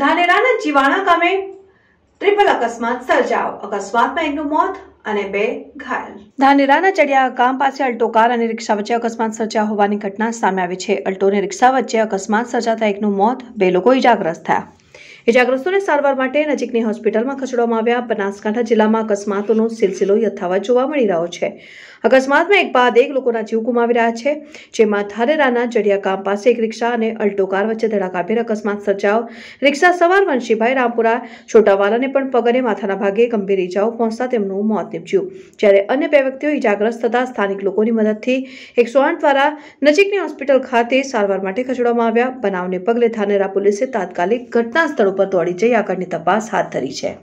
ધાનેરાના જીવાણા ગામે ટ્રિપલ અકસ્માત સર્જાવ અકસ્માતમાં એકનું મોત અને બે ઘાયલ ધાનેરાના ચડિયા ગામ પાસે અલ્ટો કાર અને રિક્ષા વચ્ચે અકસ્માત સર્જાયા હોવાની ઘટના સામે આવી છે અલ્ટો અને રિક્ષા વચ્ચે અકસ્માત સર્જાતા એકનું મોત બે લોકો ઇજાગ્રસ્ત થયા ઇજાગ્રસ્તોને સારવાર માટે નજીકની હોસ્પિટલમાં ખસેડવામાં આવ્યા બનાસકાંઠા જિલ્લામાં અકસ્માતોનો સિલસિલો યથાવત જોવા મળી રહ્યો છે અકસ્માતમાં એક બાદ એક લોકોના જીવ ગુમાવી રહ્યા છે જેમાં ધારેરાના જડિયાકામ પાસે એક રિક્ષા અને અલ્ટો કાર વચ્ચે ધડાકાભેર અકસ્માત સર્જાયો રિક્ષા સવાર વંશીભાઈ રામપુરા છોટાવાલાને પણ પગને માથાના ભાગે ગંભીર ઇજાઓ પહોંચતા તેમનું મોત નીપજ્યું જ્યારે અન્ય બે વ્યક્તિઓ ઇજાગ્રસ્ત થતા સ્થાનિક લોકોની મદદથી એક આઠ દ્વારા નજીકની હોસ્પિટલ ખાતે સારવાર માટે ખસેડવામાં આવ્યા બનાવને પગલે ધાનેરા પોલીસે તાત્કાલિક ઘટના સ્થળ ઉપર તોડી જઈ આગળની તપાસ હાથ ધરી છે